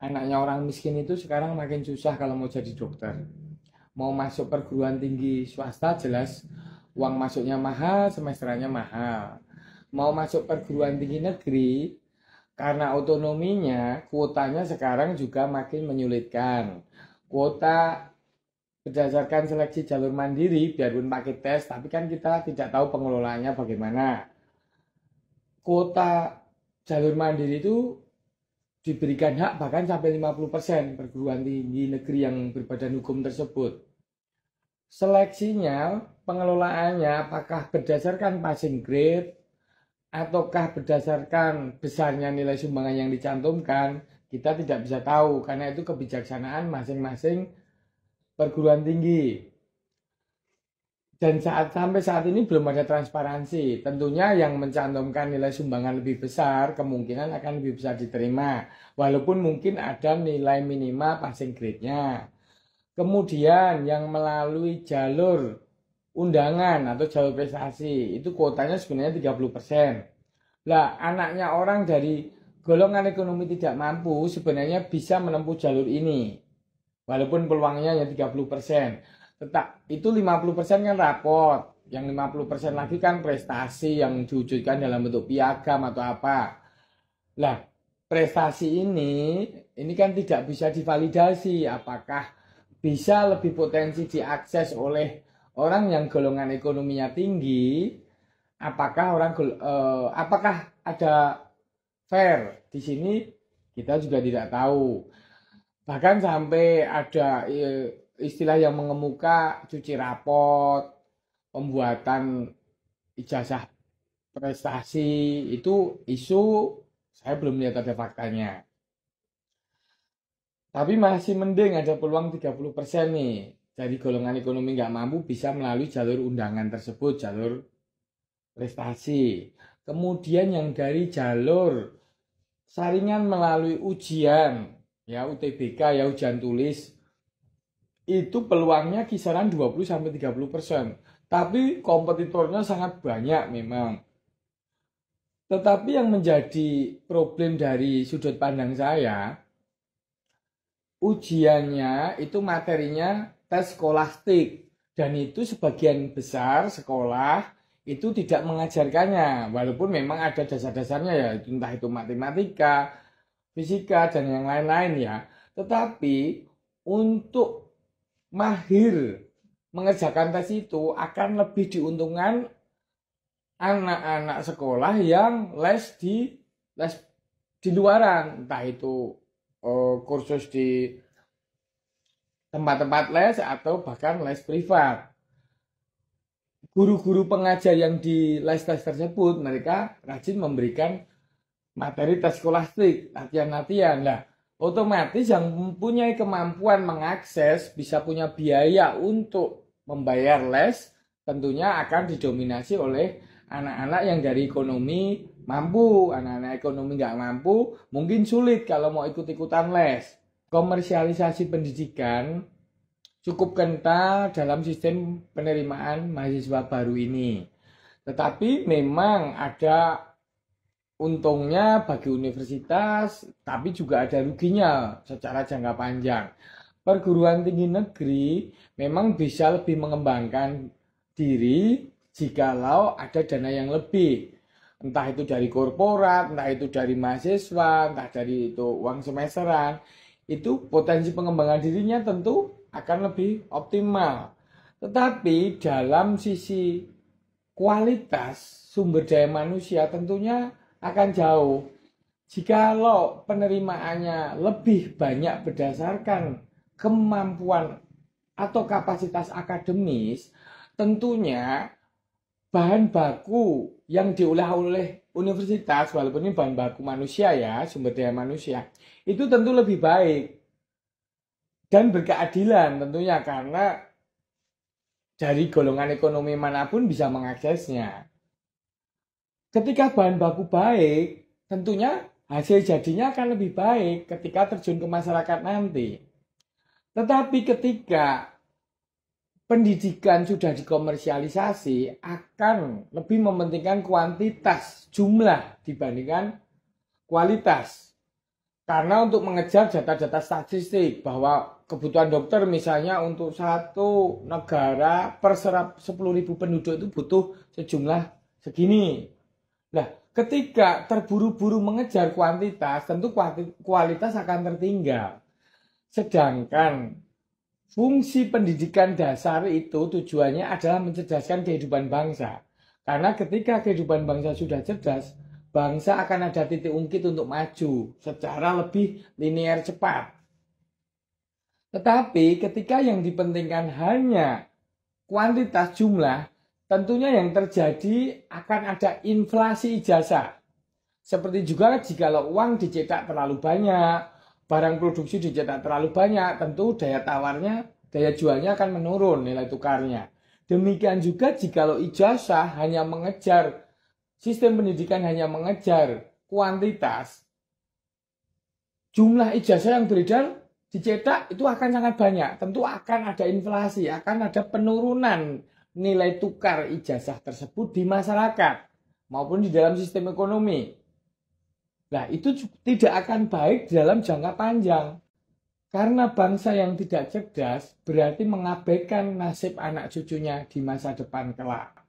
anaknya orang miskin itu sekarang makin susah kalau mau jadi dokter. Mau masuk perguruan tinggi swasta jelas uang masuknya mahal, semesternya mahal. Mau masuk perguruan tinggi negeri karena otonominya kuotanya sekarang juga makin menyulitkan. Kuota berdasarkan seleksi jalur mandiri biarpun pakai tes tapi kan kita tidak tahu pengelolaannya bagaimana. Kuota jalur mandiri itu diberikan hak bahkan sampai 50% perguruan tinggi negeri yang berbadan hukum tersebut. Seleksinya, pengelolaannya apakah berdasarkan passing grade ataukah berdasarkan besarnya nilai sumbangan yang dicantumkan, kita tidak bisa tahu karena itu kebijaksanaan masing-masing perguruan tinggi dan saat sampai saat ini belum ada transparansi. Tentunya yang mencantumkan nilai sumbangan lebih besar kemungkinan akan lebih besar diterima, walaupun mungkin ada nilai minima passing grade-nya. Kemudian yang melalui jalur undangan atau jalur prestasi itu kuotanya sebenarnya 30%. Lah, anaknya orang dari golongan ekonomi tidak mampu sebenarnya bisa menempuh jalur ini. Walaupun peluangnya hanya 30% tetap itu 50% kan rapot yang 50% lagi kan prestasi yang diwujudkan dalam bentuk piagam atau apa lah prestasi ini ini kan tidak bisa divalidasi apakah bisa lebih potensi diakses oleh orang yang golongan ekonominya tinggi apakah orang uh, apakah ada fair di sini kita juga tidak tahu bahkan sampai ada eh, istilah yang mengemuka cuci rapot, pembuatan ijazah prestasi itu isu saya belum lihat ada faktanya. Tapi masih mending ada peluang 30% nih dari golongan ekonomi nggak mampu bisa melalui jalur undangan tersebut, jalur prestasi. Kemudian yang dari jalur saringan melalui ujian, ya UTBK, ya ujian tulis, itu peluangnya kisaran 20 sampai 30%. Tapi kompetitornya sangat banyak memang. Tetapi yang menjadi problem dari sudut pandang saya, ujiannya itu materinya tes skolastik dan itu sebagian besar sekolah itu tidak mengajarkannya walaupun memang ada dasar-dasarnya ya entah itu matematika, fisika dan yang lain-lain ya. Tetapi untuk mahir mengerjakan tes itu akan lebih diuntungkan anak-anak sekolah yang les di les di luaran entah itu uh, kursus di tempat-tempat les atau bahkan les privat guru-guru pengajar yang di les tes tersebut mereka rajin memberikan materi tes skolastik latihan-latihan lah otomatis yang mempunyai kemampuan mengakses bisa punya biaya untuk membayar les tentunya akan didominasi oleh anak-anak yang dari ekonomi mampu anak-anak ekonomi nggak mampu mungkin sulit kalau mau ikut-ikutan les komersialisasi pendidikan cukup kental dalam sistem penerimaan mahasiswa baru ini tetapi memang ada untungnya bagi universitas, tapi juga ada ruginya secara jangka panjang. Perguruan tinggi negeri memang bisa lebih mengembangkan diri jikalau ada dana yang lebih. Entah itu dari korporat, entah itu dari mahasiswa, entah dari itu uang semesteran. Itu potensi pengembangan dirinya tentu akan lebih optimal. Tetapi dalam sisi kualitas sumber daya manusia tentunya akan jauh. Jikalau penerimaannya lebih banyak berdasarkan kemampuan atau kapasitas akademis, tentunya bahan baku yang diolah oleh universitas, walaupun ini bahan baku manusia ya, sumber daya manusia, itu tentu lebih baik dan berkeadilan tentunya karena dari golongan ekonomi manapun bisa mengaksesnya. Ketika bahan baku baik, tentunya hasil jadinya akan lebih baik ketika terjun ke masyarakat nanti. Tetapi ketika pendidikan sudah dikomersialisasi akan lebih mementingkan kuantitas jumlah dibandingkan kualitas. Karena untuk mengejar data-data statistik bahwa kebutuhan dokter misalnya untuk satu negara per 10.000 penduduk itu butuh sejumlah segini. Nah, ketika terburu-buru mengejar kuantitas, tentu kualitas akan tertinggal. Sedangkan fungsi pendidikan dasar itu tujuannya adalah mencerdaskan kehidupan bangsa. Karena ketika kehidupan bangsa sudah cerdas, bangsa akan ada titik ungkit untuk maju secara lebih linear cepat. Tetapi ketika yang dipentingkan hanya kuantitas jumlah, tentunya yang terjadi akan ada inflasi jasa. Seperti juga jika uang dicetak terlalu banyak, barang produksi dicetak terlalu banyak, tentu daya tawarnya, daya jualnya akan menurun nilai tukarnya. Demikian juga jika ijazah hanya mengejar, sistem pendidikan hanya mengejar kuantitas, jumlah ijazah yang beredar dicetak itu akan sangat banyak. Tentu akan ada inflasi, akan ada penurunan nilai tukar ijazah tersebut di masyarakat maupun di dalam sistem ekonomi. Nah, itu tidak akan baik dalam jangka panjang. Karena bangsa yang tidak cerdas berarti mengabaikan nasib anak cucunya di masa depan kelak.